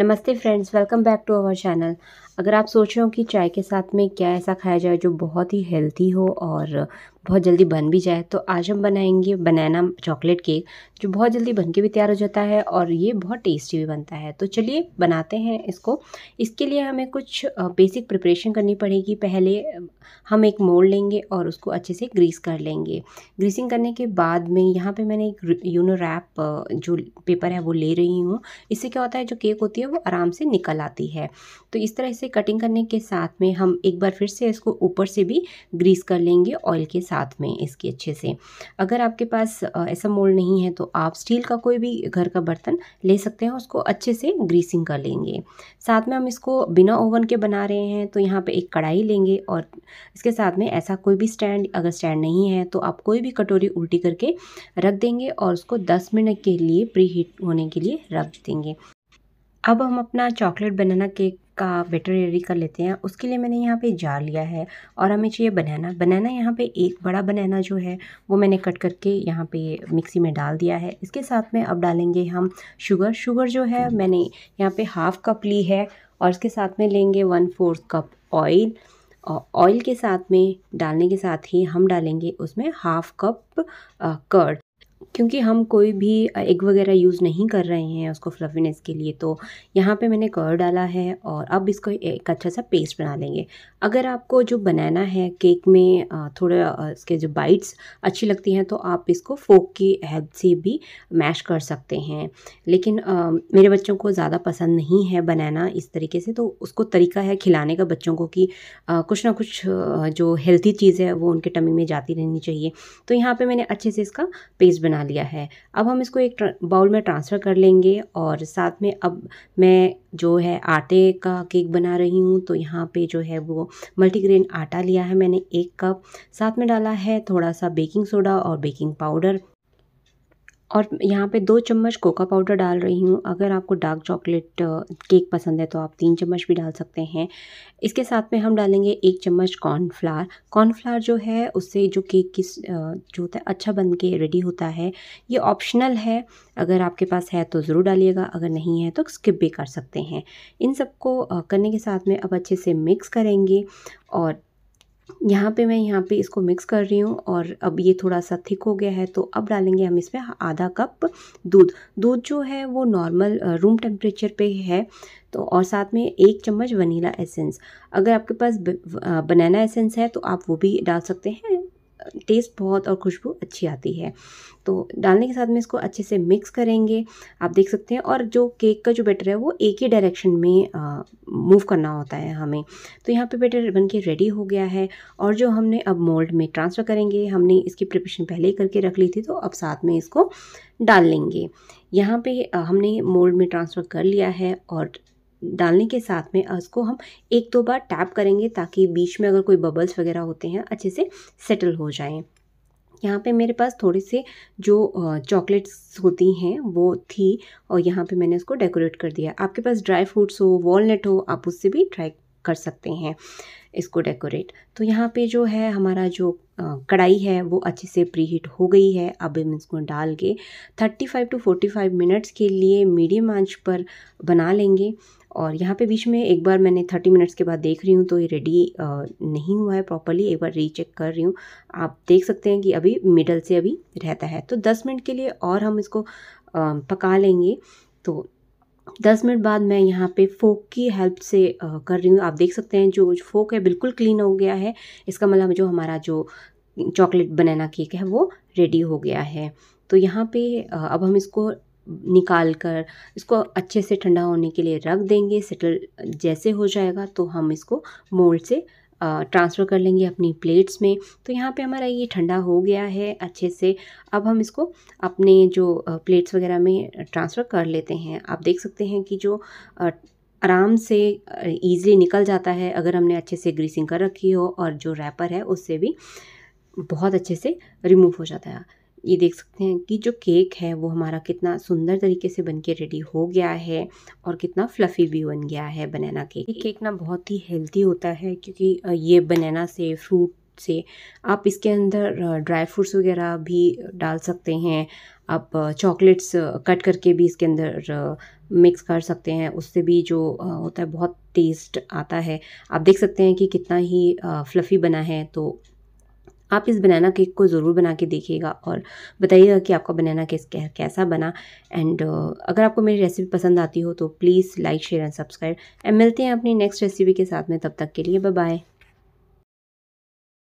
नमस्ते friends welcome back to our channel अगर आप सोच रहे हो कि चाय के साथ में क्या ऐसा खाया जाए जो बहुत ही हेल्थी हो और बहुत जल्दी बन भी जाए तो आज हम बनाएंगे बनाना चॉकलेट केक जो बहुत जल्दी बन के भी तैयार हो जाता है और ये बहुत टेस्टी भी बनता है तो चलिए बनाते हैं इसको इसके लिए हमें कुछ बेसिक प्रिपरेशन करनी पड़ेगी पहले हम एक मोड़ लेंगे और उसको अच्छे से ग्रीस कर लेंगे ग्रीसिंग करने के बाद में यहाँ पर मैंने एक यूनो रैप जो पेपर है वो ले रही हूँ इससे क्या होता है जो केक होती है वो आराम से निकल आती है तो इस तरह से कटिंग करने के साथ में हम एक बार फिर से इसको ऊपर से भी ग्रीस कर लेंगे ऑयल के साथ में इसकी अच्छे से अगर आपके पास ऐसा मोल्ड नहीं है तो आप स्टील का कोई भी घर का बर्तन ले सकते हैं उसको अच्छे से ग्रीसिंग कर लेंगे साथ में हम इसको बिना ओवन के बना रहे हैं तो यहाँ पे एक कढ़ाई लेंगे और इसके साथ में ऐसा कोई भी स्टैंड अगर स्टैंड नहीं है तो आप कोई भी कटोरी उल्टी करके रख देंगे और उसको दस मिनट के लिए प्री हीट होने के लिए रख देंगे अब हम अपना चॉकलेट बनाना केक का वेटरेरी कर लेते हैं उसके लिए मैंने यहाँ पे जार लिया है और हमें चाहिए बनाना बनाना यहाँ पे एक बड़ा बनाना जो है वो मैंने कट करके यहाँ पे मिक्सी में डाल दिया है इसके साथ में अब डालेंगे हम शुगर शुगर जो है मैंने यहाँ पे हाफ़ कप ली है और इसके साथ में लेंगे वन फोर्थ कप ऑयल और ऑयल के साथ में डालने के साथ ही हम डालेंगे उसमें हाफ़ कप कर्ड क्योंकि हम कोई भी एग वगैरह यूज़ नहीं कर रहे हैं उसको फ्लफीनेस के लिए तो यहाँ पे मैंने कर डाला है और अब इसको एक अच्छा सा पेस्ट बना लेंगे अगर आपको जो बनाना है केक में थोड़ा इसके जो बाइट्स अच्छी लगती हैं तो आप इसको फोक की हेल्प से भी मैश कर सकते हैं लेकिन आ, मेरे बच्चों को ज़्यादा पसंद नहीं है बनाना इस तरीके से तो उसको तरीका है खिलाने का बच्चों को कि आ, कुछ ना कुछ जो हेल्थी चीज़ है वो उनके टमी में जाती रहनी चाहिए तो यहाँ पर मैंने अच्छे से इसका पेस्ट बना बना लिया है अब हम इसको एक बाउल में ट्रांसफ़र कर लेंगे और साथ में अब मैं जो है आटे का केक बना रही हूँ तो यहाँ पे जो है वो मल्टीग्रेन आटा लिया है मैंने एक कप साथ में डाला है थोड़ा सा बेकिंग सोडा और बेकिंग पाउडर और यहाँ पे दो चम्मच कोका पाउडर डाल रही हूँ अगर आपको डार्क चॉकलेट केक पसंद है तो आप तीन चम्मच भी डाल सकते हैं इसके साथ में हम डालेंगे एक चम्मच कॉर्नफ्लावर कॉर्नफ्लावर जो है उससे जो केक की uh, जो होता है अच्छा बन के रेडी होता है ये ऑप्शनल है अगर आपके पास है तो ज़रूर डालिएगा अगर नहीं है तो स्किप भी कर सकते हैं इन सबको uh, करने के साथ में अब अच्छे से मिक्स करेंगे और यहाँ पे मैं यहाँ पे इसको मिक्स कर रही हूँ और अब ये थोड़ा सा थिक हो गया है तो अब डालेंगे हम इसमें आधा कप दूध दूध जो है वो नॉर्मल रूम टेम्परेचर पे है तो और साथ में एक चम्मच वनीला एसेंस अगर आपके पास बनाना एसेंस है तो आप वो भी डाल सकते हैं टेस्ट बहुत और खुशबू अच्छी आती है तो डालने के साथ में इसको अच्छे से मिक्स करेंगे आप देख सकते हैं और जो केक का जो बैटर है वो एक ही डायरेक्शन में मूव करना होता है हमें तो यहाँ पे बैटर बन के रेडी हो गया है और जो हमने अब मोल्ड में ट्रांसफ़र करेंगे हमने इसकी प्रिपरेशन पहले ही करके रख ली थी तो अब साथ में इसको डाल लेंगे यहाँ पर हमने मोल्ड में ट्रांसफ़र कर लिया है और डालने के साथ में उसको हम एक दो बार टैप करेंगे ताकि बीच में अगर कोई बबल्स वगैरह होते हैं अच्छे से सेटल हो जाएं यहाँ पे मेरे पास थोड़े से जो चॉकलेट्स होती हैं वो थी और यहाँ पे मैंने उसको डेकोरेट कर दिया आपके पास ड्राई फ्रूट्स हो वॉलट हो आप उससे भी ट्राई कर सकते हैं इसको डेकोरेट तो यहाँ पे जो है हमारा जो कढ़ाई है वो अच्छे से प्री हीट हो गई है अब हम इसको डाल के 35 टू 45 मिनट्स के लिए मीडियम आंच पर बना लेंगे और यहाँ पे बीच में एक बार मैंने 30 मिनट्स के बाद देख रही हूँ तो ये रेडी नहीं हुआ है प्रॉपरली एक बार रीचेक कर रही हूँ आप देख सकते हैं कि अभी मिडल से अभी रहता है तो 10 मिनट के लिए और हम इसको पका लेंगे तो दस मिनट बाद मैं यहाँ पे फोक की हेल्प से आ, कर रही हूँ आप देख सकते हैं जो फोक है बिल्कुल क्लीन हो गया है इसका मतलब जो हमारा जो चॉकलेट बनाना केक है वो रेडी हो गया है तो यहाँ पे अब हम इसको निकाल कर इसको अच्छे से ठंडा होने के लिए रख देंगे सेटल जैसे हो जाएगा तो हम इसको मोल्ड से ट्रांसफ़र कर लेंगे अपनी प्लेट्स में तो यहाँ पे हमारा ये ठंडा हो गया है अच्छे से अब हम इसको अपने जो प्लेट्स वगैरह में ट्रांसफ़र कर लेते हैं आप देख सकते हैं कि जो आराम से ईज़िली निकल जाता है अगर हमने अच्छे से ग्रीसिंग कर रखी हो और जो रैपर है उससे भी बहुत अच्छे से रिमूव हो जाता है ये देख सकते हैं कि जो केक है वो हमारा कितना सुंदर तरीके से बन के रेडी हो गया है और कितना फ्लफ़ी भी बन गया है बनाना केक ये केक ना बहुत ही हेल्दी होता है क्योंकि ये बनाना से फ्रूट से आप इसके अंदर ड्राई फ्रूट्स वगैरह भी डाल सकते हैं आप चॉकलेट्स कट करके भी इसके अंदर मिक्स कर सकते हैं उससे भी जो होता है बहुत टेस्ट आता है आप देख सकते हैं कि कितना ही फ्लफ़ी बना है तो आप इस बनाना केक को ज़रूर बना के देखिएगा और बताइएगा कि आपका बनाना केक कैसा बना एंड uh, अगर आपको मेरी रेसिपी पसंद आती हो तो please like share and subscribe and मिलते हैं अपनी नेक्स्ट रेसिपी के साथ में तब तक के लिए बाय